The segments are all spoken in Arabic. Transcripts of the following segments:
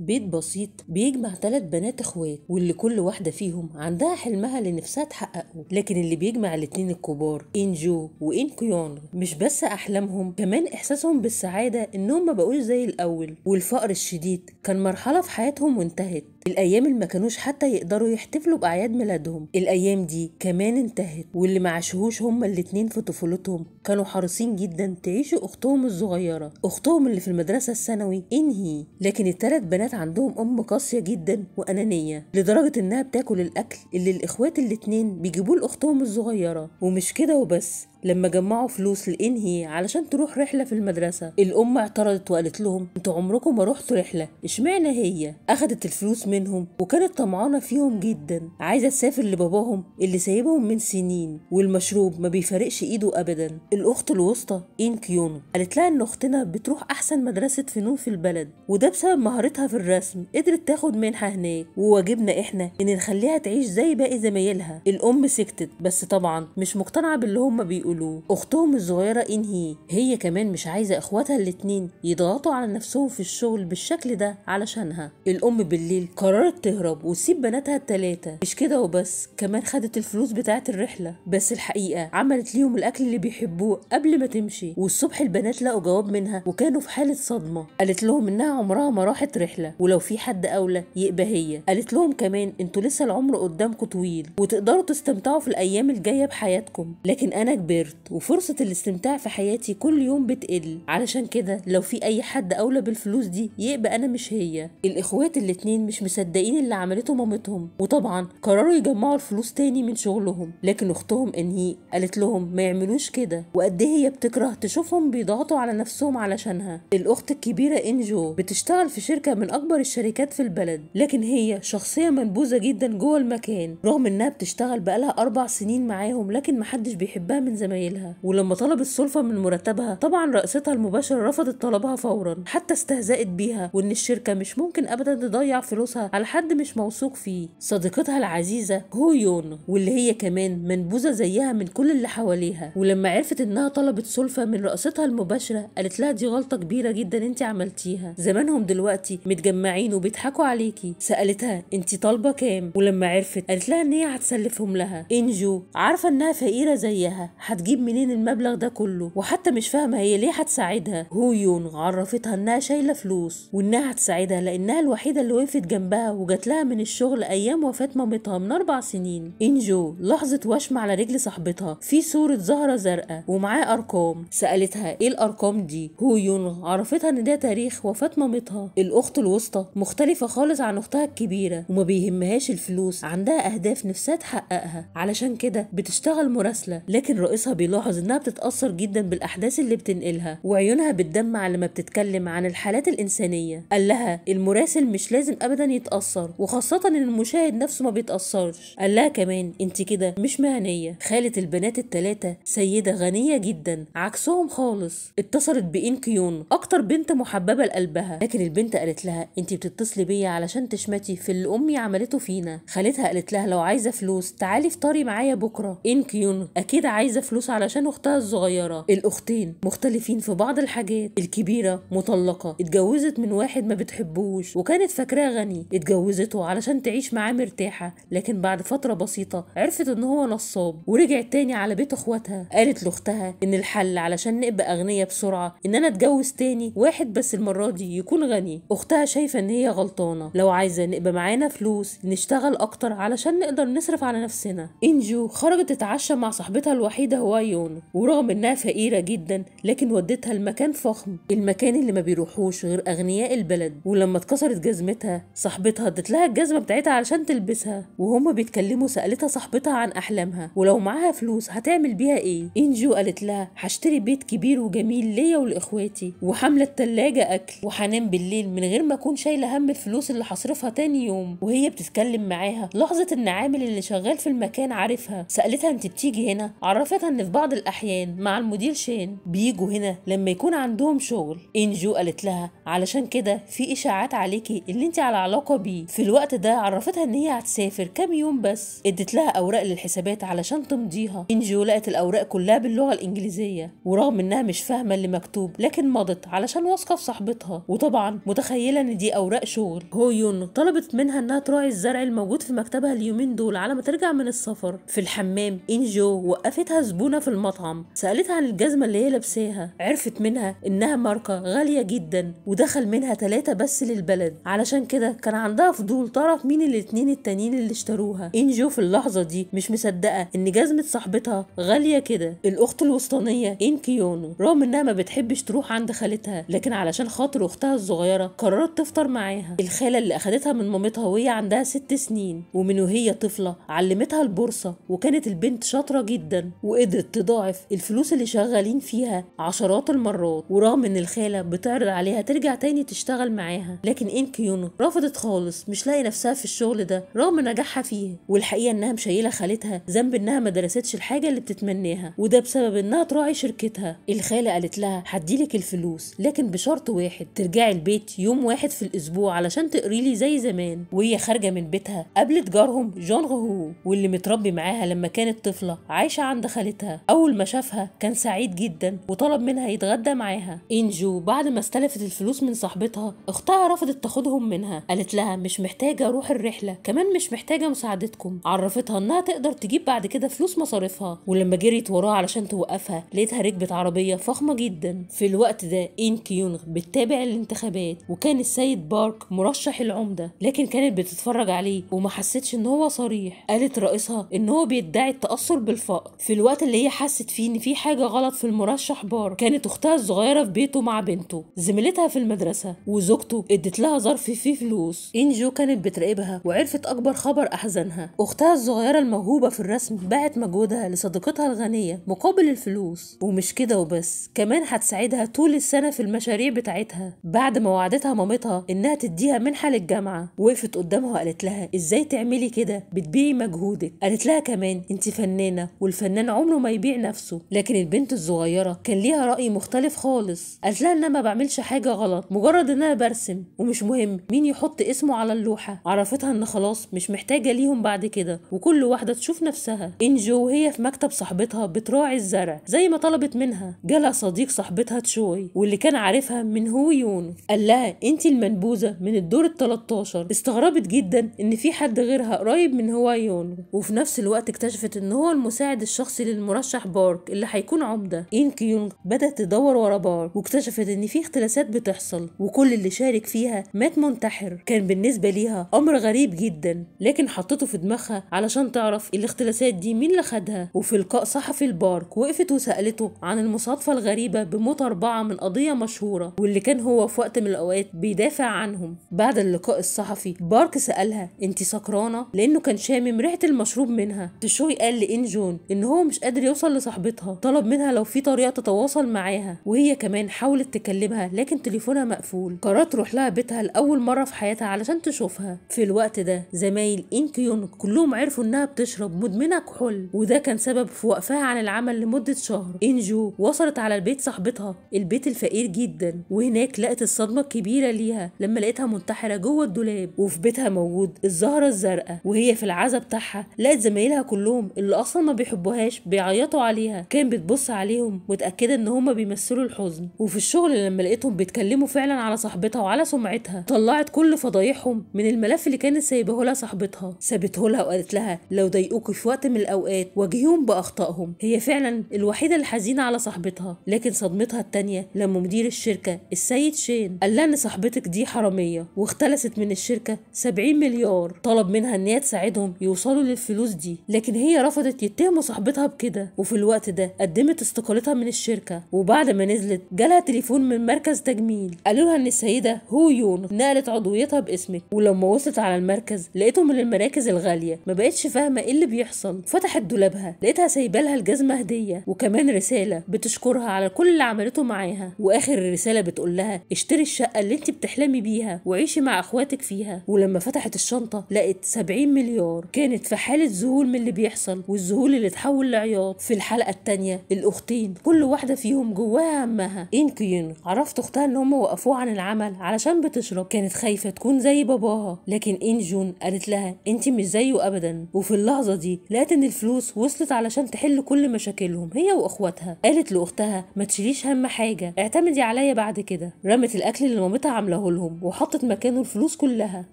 بيت بسيط بيجمع ثلاث بنات اخوات واللي كل واحدة فيهم عندها حلمها اللي نفسها تحققه لكن اللي بيجمع الاتنين الكبار إنجو وإن كيونغ مش بس أحلامهم كمان إحساسهم بالسعادة إنهم ما بقوش زي الأول والفقر الشديد كان مرحلة في حياتهم وانتهت الايام اللي ما كانوش حتى يقدروا يحتفلوا باعياد ميلادهم الايام دي كمان انتهت واللي ما عاشوهوش هما الاتنين في طفولتهم كانوا حريصين جدا تعيشوا اختهم الصغيره اختهم اللي في المدرسه الثانوي انهي لكن الثلاث بنات عندهم ام قاسيه جدا وانانيه لدرجه انها بتاكل الاكل اللي الاخوات الاتنين بيجيبوه لاختهم الصغيره ومش كده وبس لما جمعوا فلوس لإنهي علشان تروح رحلة في المدرسة الأم اعترضت وقالت لهم انتوا عمركم ما رحتوا رحلة اشمعنى هي أخدت الفلوس منهم وكانت طمعانة فيهم جدا عايزة تسافر لباباهم اللي سايبهم من سنين والمشروب ما بيفارقش إيده أبدا الأخت الوسطى إن كيونو قالت لها إن أختنا بتروح أحسن مدرسة فنون في البلد وده بسبب مهارتها في الرسم قدرت تاخد منحة هناك وواجبنا إحنا إن نخليها تعيش زي باقي زمايلها الأم سكتت بس طبعا مش مقتنعة باللي هما بيقولوا بيقولوا اختهم الصغيره انهي هي كمان مش عايزه اخواتها الاتنين يضغطوا على نفسهم في الشغل بالشكل ده علشانها الام بالليل قررت تهرب وتسيب بناتها التلاته مش كده وبس كمان خدت الفلوس بتاعه الرحله بس الحقيقه عملت ليهم الاكل اللي بيحبوه قبل ما تمشي والصبح البنات لقوا جواب منها وكانوا في حاله صدمه قالت لهم انها عمرها ما راحت رحله ولو في حد اولى يبقى هي قالت لهم كمان انتوا لسه العمر قدامكم طويل وتقدروا تستمتعوا في الايام الجايه بحياتكم لكن انا كبرت كبرت وفرصة الاستمتاع في حياتي كل يوم بتقل علشان كده لو في أي حد أولى بالفلوس دي يبقى أنا مش هي الإخوات الاتنين مش مصدقين اللي عملته مامتهم وطبعا قرروا يجمعوا الفلوس تاني من شغلهم لكن أختهم إنهي قالت لهم ما يعملوش كده وقد إيه هي بتكره تشوفهم بيضغطوا على نفسهم علشانها الأخت الكبيرة إنجو بتشتغل في شركة من أكبر الشركات في البلد لكن هي شخصية منبوذة جدا جوه المكان رغم إنها بتشتغل بقالها أربع سنين معاهم لكن محدش بيحبها من زمان زمايلها ولما طلبت سلفة من مرتبها طبعا رئيستها المباشر رفضت طلبها فورا حتى استهزأت بيها وان الشركة مش ممكن ابدا تضيع فلوسها على حد مش موثوق فيه صديقتها العزيزة يون واللي هي كمان منبوذة زيها من كل اللي حواليها ولما عرفت انها طلبت سلفة من رئيستها المباشرة قالت لها دي غلطة كبيرة جدا انت عملتيها زمانهم دلوقتي متجمعين وبيضحكوا عليكي سألتها انت طالبة كام ولما عرفت قالت لها ان هي هتسلفهم لها انجو عارفة انها فقيرة زيها هتجيب منين المبلغ ده كله وحتى مش فاهمه هي ليه هتساعدها هو يون عرفتها انها شايله فلوس وانها هتساعدها لانها الوحيده اللي وقفت جنبها وجات لها من الشغل ايام وفاه مامتها من اربع سنين انجو لحظه وشم على رجل صاحبتها في صوره زهره زرقاء ومعاه ارقام سالتها ايه الارقام دي هو يون عرفتها ان ده تاريخ وفاه مامتها الاخت الوسطى مختلفه خالص عن اختها الكبيره وما بيهمهاش الفلوس عندها اهداف نفسها تحققها علشان كده بتشتغل مراسله لكن رئيسها نفسها بيلاحظ انها بتتاثر جدا بالاحداث اللي بتنقلها وعيونها بتدمع لما بتتكلم عن الحالات الانسانيه قال لها المراسل مش لازم ابدا يتاثر وخاصه ان المشاهد نفسه ما بيتاثرش قال لها كمان انت كده مش مهنيه خاله البنات التلاتة سيده غنيه جدا عكسهم خالص اتصلت بإن كيون اكتر بنت محببه لقلبها لكن البنت قالت لها انت بتتصلي بيا علشان تشمتي في اللي امي عملته فينا خالتها قالت لها لو عايزه فلوس تعالي افطري معايا بكره إن كيون اكيد عايزه فلوس فلوس علشان اختها الصغيره الاختين مختلفين في بعض الحاجات الكبيره مطلقه اتجوزت من واحد ما بتحبوش وكانت فاكراه غني اتجوزته علشان تعيش معاه مرتاحه لكن بعد فتره بسيطه عرفت ان هو نصاب ورجعت تاني على بيت اخواتها قالت لاختها ان الحل علشان نبقى اغنيه بسرعه ان انا اتجوز تاني واحد بس المره دي يكون غني اختها شايفه ان هي غلطانه لو عايزه نبقى معانا فلوس نشتغل اكتر علشان نقدر نصرف على نفسنا انجو خرجت تتعشى مع صاحبتها الوحيده هوايون ورغم انها فقيرة جدا لكن ودتها لمكان فخم المكان اللي ما بيروحوش غير اغنياء البلد ولما اتكسرت جزمتها صاحبتها ادت لها الجزمة بتاعتها علشان تلبسها وهما بيتكلموا سألتها صاحبتها عن احلامها ولو معاها فلوس هتعمل بيها ايه انجو قالت لها هشتري بيت كبير وجميل ليا ولاخواتي وحاملة التلاجة اكل وهنام بالليل من غير ما اكون شايلة هم الفلوس اللي هصرفها تاني يوم وهي بتتكلم معاها لحظة ان عامل اللي شغال في المكان عارفها سألتها انت بتيجي هنا عرفتها ان في بعض الاحيان مع المدير شين بيجوا هنا لما يكون عندهم شغل انجو قالت لها علشان كده في اشاعات عليكي اللي انت على علاقه بيه في الوقت ده عرفتها ان هي هتسافر كام يوم بس ادت لها اوراق للحسابات علشان تمضيها انجو لقت الاوراق كلها باللغه الانجليزيه ورغم انها مش فاهمه اللي مكتوب لكن مضت علشان واثقه في صاحبتها وطبعا متخيله ان دي اوراق شغل هويون طلبت منها انها تراعي الزرع الموجود في مكتبها اليومين دول على ما ترجع من السفر في الحمام انجو وقفتها زبونه في المطعم سالتها عن الجزمه اللي هي لابساها عرفت منها انها ماركه غاليه جدا ودخل منها ثلاثه بس للبلد علشان كده كان عندها فضول تعرف مين الاتنين التانيين اللي اشتروها انجو في اللحظه دي مش مصدقه ان جزمه صاحبتها غاليه كده الاخت الوسطانيه ان كيونو رغم انها ما بتحبش تروح عند خالتها لكن علشان خاطر اختها الصغيره قررت تفطر معاها الخاله اللي اخدتها من مامتها وهي عندها ست سنين ومن وهي طفله علمتها البورصه وكانت البنت شاطره جدا وقدرت قدرت تضاعف الفلوس اللي شغالين فيها عشرات المرات ورغم ان الخالة بتعرض عليها ترجع تاني تشتغل معاها لكن ان كيونو رفضت خالص مش لاقي نفسها في الشغل ده رغم نجاحها فيه والحقيقة انها مشيلة خالتها ذنب انها ما درستش الحاجة اللي بتتمناها وده بسبب انها تراعي شركتها الخالة قالت لها هديلك الفلوس لكن بشرط واحد ترجعي البيت يوم واحد في الاسبوع علشان تقري لي زي زمان وهي خارجة من بيتها قابلت جارهم جون غهو واللي متربي معاها لما كانت طفلة عايشة عند خالتها بنتها أول ما شافها كان سعيد جدا وطلب منها يتغدى معاها إنجو بعد ما استلفت الفلوس من صاحبتها أختها رفضت تاخدهم منها قالت لها مش محتاجة أروح الرحلة كمان مش محتاجة مساعدتكم عرفتها إنها تقدر تجيب بعد كده فلوس مصاريفها ولما جريت وراها علشان توقفها لقيتها ركبت عربية فخمة جدا في الوقت ده إين كيونغ بتتابع الانتخابات وكان السيد بارك مرشح العمدة لكن كانت بتتفرج عليه وما حستش إن هو صريح قالت رئيسها إن هو بيدعي التأثر بالفقر في الوقت اللي اللي هي حست فيه ان في حاجه غلط في المرشح بار كانت اختها الصغيره في بيته مع بنته زميلتها في المدرسه وزوجته ادت لها ظرف فيه فلوس انجو كانت بتراقبها وعرفت اكبر خبر احزنها اختها الصغيره الموهوبه في الرسم باعت مجهودها لصديقتها الغنيه مقابل الفلوس ومش كده وبس كمان هتساعدها طول السنه في المشاريع بتاعتها بعد ما وعدتها مامتها انها تديها منحه للجامعه وقفت قدامها وقالت لها ازاي تعملي كده بتبيعي مجهودك قالت لها كمان انت فنانه والفنان عمره ما يبيع نفسه لكن البنت الصغيره كان ليها راي مختلف خالص قالت لها ان انا ما بعملش حاجه غلط مجرد ان انا برسم ومش مهم مين يحط اسمه على اللوحه عرفتها ان خلاص مش محتاجه ليهم بعد كده وكل واحده تشوف نفسها انجو وهي في مكتب صاحبتها بتراعي الزرع زي ما طلبت منها جالها صديق صاحبتها تشوي واللي كان عارفها من هو يون قال لها انت المنبوذه من الدور ال 13 استغربت جدا ان في حد غيرها قريب من هو يون وفي نفس الوقت اكتشفت ان هو المساعد الشخصي للم المرشح بارك اللي هيكون عمده إين كيونج بدأت تدور ورا بارك واكتشفت إن في اختلاسات بتحصل وكل اللي شارك فيها مات منتحر كان بالنسبة ليها أمر غريب جدا لكن حطته في دماغها علشان تعرف الاختلاسات دي مين اللي خدها وفي لقاء صحفي البارك وقفت وسألته عن المصادفة الغريبة بموت أربعة من قضية مشهورة واللي كان هو في وقت من الأوقات بيدافع عنهم بعد اللقاء الصحفي بارك سألها انت سكرانة لأنه كان شامم ريحة المشروب منها تشوي قال لإن جون إن هو مش قادر يوصل لصاحبتها طلب منها لو في طريقه تتواصل معاها وهي كمان حاولت تكلمها لكن تليفونها مقفول قررت تروح لها بيتها لاول مره في حياتها علشان تشوفها في الوقت ده زمايل انكيون كلهم عرفوا انها بتشرب مدمنه كحول وده كان سبب في وقفها عن العمل لمده شهر انجو وصلت على بيت صاحبتها البيت الفقير جدا وهناك لقت الصدمه الكبيره ليها لما لقيتها منتحره جوه الدولاب وفي بيتها موجود الزهره الزرقاء وهي في العزا بتاعها لقت زمايلها كلهم اللي اصلا ما بيحبوهاش بي بيعيطوا عليها كان بتبص عليهم متأكدة إن هما بيمثلوا الحزن وفي الشغل لما لقيتهم بيتكلموا فعلا على صاحبتها وعلى سمعتها طلعت كل فضايحهم من الملف اللي كانت سايباه لها صاحبتها سابته لها وقالت لها لو ضايقوكي في وقت من الأوقات واجهيهم بأخطائهم هي فعلا الوحيدة الحزينة على صاحبتها لكن صدمتها التانية لما مدير الشركة السيد شين قال لها إن صاحبتك دي حرامية واختلست من الشركة 70 مليار طلب منها إن هي تساعدهم يوصلوا للفلوس دي لكن هي رفضت يتهموا صاحبتها بكده جديدة وفي الوقت ده قدمت استقالتها من الشركة وبعد ما نزلت جالها تليفون من مركز تجميل قالوا لها ان السيدة هو يون نقلت عضويتها باسمك ولما وصلت على المركز لقيته من المراكز الغالية ما بقتش فاهمة ايه اللي بيحصل فتحت دولابها لقيتها سايبه لها الجزمة هدية وكمان رسالة بتشكرها على كل اللي عملته معاها واخر الرسالة بتقول لها اشتري الشقة اللي انت بتحلمي بيها وعيشي مع اخواتك فيها ولما فتحت الشنطة لقت 70 مليار كانت في حالة ذهول من اللي بيحصل والذهول اللي اتحول لعيار العياط في الحلقه التانية الاختين كل واحده فيهم جواها امها كيون عرفت اختها ان هما وقفوه عن العمل علشان بتشرب كانت خايفه تكون زي باباها لكن جون قالت لها انت مش زيه ابدا وفي اللحظه دي لقت ان الفلوس وصلت علشان تحل كل مشاكلهم هي واخواتها قالت لاختها ما تشيليش هم حاجه اعتمدي عليا بعد كده رمت الاكل اللي مامتها عاملاه لهم وحطت مكانه الفلوس كلها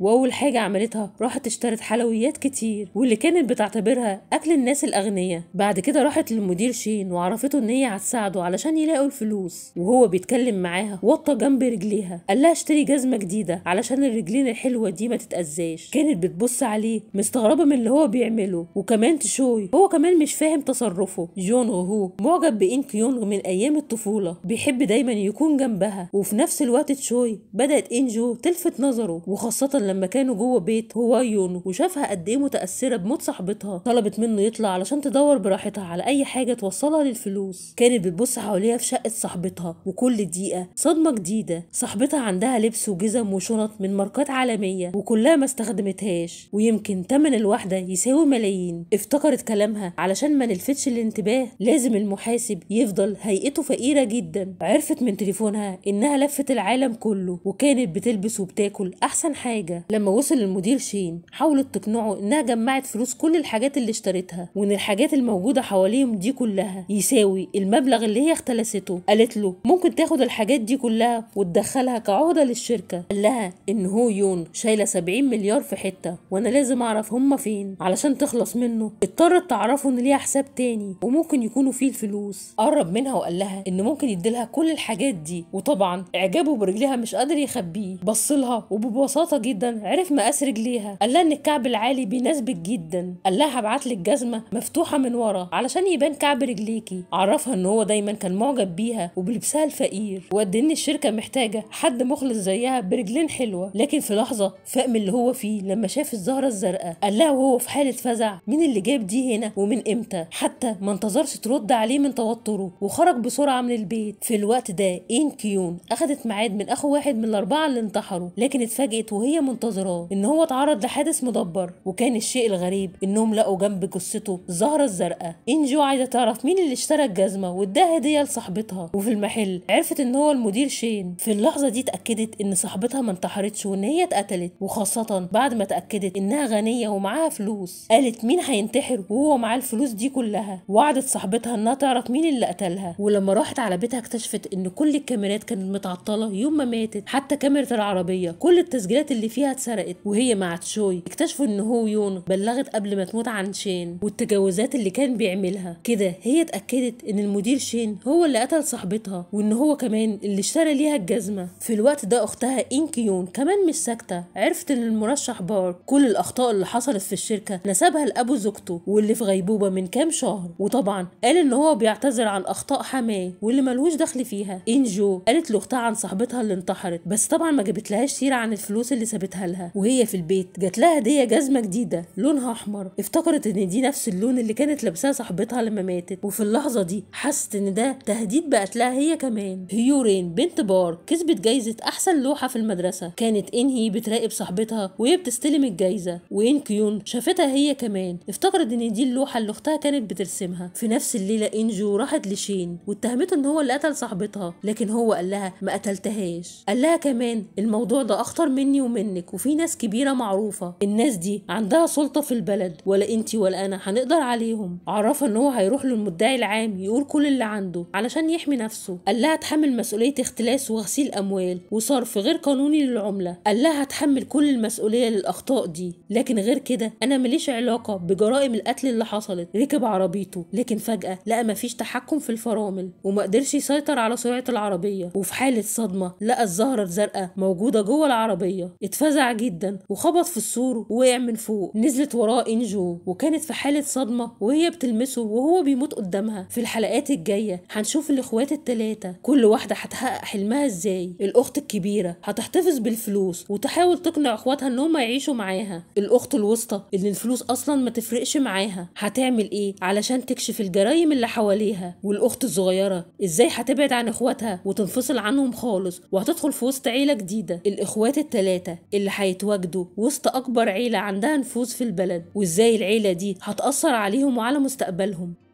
واول حاجه عملتها راحت اشترت حلويات كتير واللي كانت بتعتبرها اكل الناس الاغنياء بعد كده كده راحت للمدير شين وعرفته ان هي هتساعده علشان يلاقوا الفلوس وهو بيتكلم معاها وطى جنب رجليها قال لها اشتري جزمه جديده علشان الرجلين الحلوه دي ما تتاذاش كانت بتبص عليه مستغربه من اللي هو بيعمله وكمان تشوي هو كمان مش فاهم تصرفه جون هو معجب بإن كيونغ من ايام الطفوله بيحب دايما يكون جنبها وفي نفس الوقت تشوي بدات انجو تلفت نظره وخاصه لما كانوا جوه بيت هو يونو وشافها قد ايه متاثره بموت صاحبتها طلبت منه يطلع علشان تدور براحتها على أي حاجة توصلها للفلوس كانت بتبص حواليها في شقة صاحبتها وكل دقيقة صدمة جديدة صاحبتها عندها لبس وجزم وشنط من ماركات عالمية وكلها ما استخدمتهاش ويمكن تمن الواحدة يساوي ملايين افتكرت كلامها علشان ما نلفتش الانتباه لازم المحاسب يفضل هيئته فقيرة جدا عرفت من تليفونها إنها لفت العالم كله وكانت بتلبس وبتاكل أحسن حاجة لما وصل المدير شين حاولت تقنعه إنها جمعت فلوس كل الحاجات اللي اشترتها وإن الحاجات الموجودة حواليها حواليهم دي كلها يساوي المبلغ اللي هي اختلسته قالت له ممكن تاخد الحاجات دي كلها وتدخلها كعهده للشركه قال لها ان هو يون شايله 70 مليار في حته وانا لازم اعرف هما فين علشان تخلص منه اضطرت تعرفه ان ليها حساب تاني وممكن يكونوا فيه الفلوس قرب منها وقال لها ان ممكن يديلها كل الحاجات دي وطبعا اعجابه برجليها مش قادر يخبيه بص لها وببساطه جدا عرف مقاس رجليها قال لها ان الكعب العالي بيناسبك جدا قال لها هبعت لك جزمه مفتوحه من ورا على علشان يبان كعب رجليكي عرفها ان هو دايما كان معجب بيها وبلبسها الفقير وقد ان الشركه محتاجه حد مخلص زيها برجلين حلوه لكن في لحظه فاق من اللي هو فيه لما شاف الزهره الزرقاء قال لها وهو في حاله فزع مين اللي جاب دي هنا ومن امتى حتى ما انتظرش ترد عليه من توتره وخرج بسرعه من البيت في الوقت ده اين كيون اخذت ميعاد من اخو واحد من الاربعه اللي انتحروا لكن اتفاجئت وهي منتظراه ان هو اتعرض لحادث مدبر وكان الشيء الغريب انهم لقوا جنب جثته الزهره الزرقاء انجو عايزه تعرف مين اللي اشترى الجزمه واداها هديه لصاحبتها وفي المحل عرفت ان هو المدير شين في اللحظه دي اتاكدت ان صاحبتها ما انتحرتش وان هي اتقتلت وخاصه بعد ما اتاكدت انها غنيه ومعاها فلوس قالت مين هينتحر وهو معاه الفلوس دي كلها وعدت صاحبتها انها تعرف مين اللي قتلها ولما راحت على بيتها اكتشفت ان كل الكاميرات كانت متعطله يوم ما ماتت حتى كاميرا العربيه كل التسجيلات اللي فيها اتسرقت وهي مع تشوي اكتشفوا ان هو يون بلغت قبل ما تموت عن شين والتجاوزات اللي كان بيعملها يعملها كده هي اتأكدت ان المدير شين هو اللي قتل صاحبتها وان هو كمان اللي اشترى ليها الجزمة في الوقت ده اختها كيون كمان مش ساكتة عرفت ان المرشح بار كل الاخطاء اللي حصلت في الشركة نسبها لابو زوجته واللي في غيبوبة من كام شهر وطبعا قال ان هو بيعتذر عن اخطاء حماه واللي ملوش دخل فيها انجو قالت لاختها عن صاحبتها اللي انتحرت بس طبعا ما جابتلهاش سيرة عن الفلوس اللي سابتها لها وهي في البيت جات لها هدية جزمة جديدة لونها احمر افتكرت ان دي نفس اللون اللي كانت لابساه صاحبتها لما ماتت وفي اللحظة دي حست ان ده تهديد بقتلها هي كمان هيورين بنت بار كسبت جايزة احسن لوحة في المدرسة كانت انهي بتراقب صاحبتها وهي بتستلم الجايزة وان كيون شافتها هي كمان افتكرت ان دي اللوحة اللي اختها كانت بترسمها في نفس الليلة انجو راحت لشين واتهمته ان هو اللي قتل صاحبتها لكن هو قال لها ما قتلتهاش قال لها كمان الموضوع ده اخطر مني ومنك وفي ناس كبيرة معروفة الناس دي عندها سلطة في البلد ولا انت ولا انا هنقدر عليهم عرف عرف ان هو هيروح للمدعي العام يقول كل اللي عنده علشان يحمي نفسه قال لها هتحمل مسؤولية اختلاس وغسيل اموال وصرف غير قانوني للعملة قال لها هتحمل كل المسؤولية للاخطاء دي لكن غير كده انا ماليش علاقة بجرائم القتل اللي حصلت ركب عربيته لكن فجأة لقى مفيش تحكم في الفرامل وما قدرش يسيطر على سرعة العربية وفي حالة صدمة لقى الزهرة الزرقاء موجودة جوه العربية اتفزع جدا وخبط في السور ووقع من فوق نزلت وراه انجو وكانت في حالة صدمة وهي بتلمس بتلمسه وهو بيموت قدامها في الحلقات الجايه هنشوف الاخوات الثلاثه كل واحده هتحقق حلمها ازاي الاخت الكبيره هتحتفظ بالفلوس وتحاول تقنع اخواتها انهم يعيشوا معاها الاخت الوسطى اللي الفلوس اصلا ما تفرقش معاها هتعمل ايه علشان تكشف الجرايم اللي حواليها والاخت الصغيره ازاي هتبعد عن اخواتها وتنفصل عنهم خالص وهتدخل في وسط عيله جديده الاخوات الثلاثه اللي هيتواجدوا وسط اكبر عيله عندها نفوذ في البلد وازاي العيله دي هتاثر عليهم وعلى مستقبلهم مستقبلهم